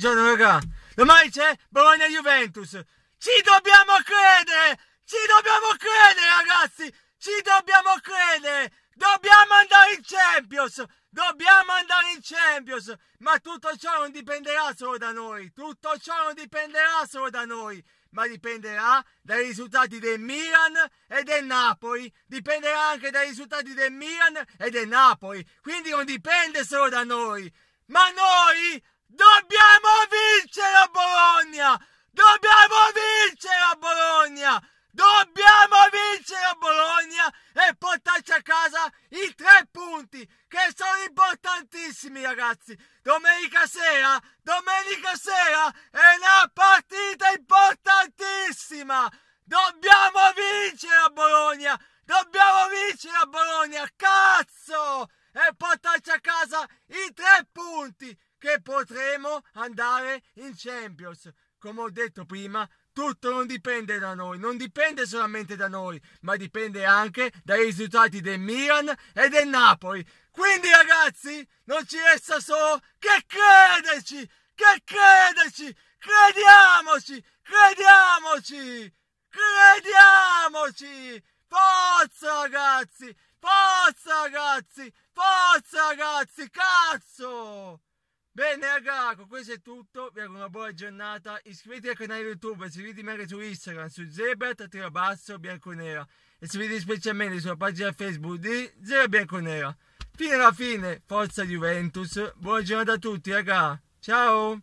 Giorno raga, domani c'è Bologna Juventus. Ci dobbiamo credere! Ci dobbiamo credere, ragazzi! Ci dobbiamo credere! Dobbiamo andare in Champions! Dobbiamo andare in Champions! Ma tutto ciò non dipenderà solo da noi! Tutto ciò non dipenderà solo da noi! Ma dipenderà dai risultati del Milan e del Napoli! Dipenderà anche dai risultati del Milan e del Napoli! Quindi non dipende solo da noi! Ma noi dobbiamo punti che sono importantissimi ragazzi. Domenica sera, domenica sera è una partita importantissima. Dobbiamo vincere a Bologna, dobbiamo vincere a Bologna, cazzo! E portarci a casa i tre punti che potremo andare in Champions. Come ho detto prima, tutto non dipende da noi, non dipende solamente da noi, ma dipende anche dai risultati del Milan e del Napoli. Quindi ragazzi, non ci resta solo che crederci, che crederci, crediamoci, crediamoci, crediamoci. Forza ragazzi, forza ragazzi, forza ragazzi, cazzo! Bene raga, con questo è tutto, vi auguro una buona giornata, iscrivetevi al canale YouTube, seguitemi anche su Instagram, su Zebert, tiro basso, bianco nera e seguitemi specialmente sulla pagina Facebook di Zero Bianconera. Nera. Fino alla fine, forza Juventus, buona giornata a tutti raga, ciao!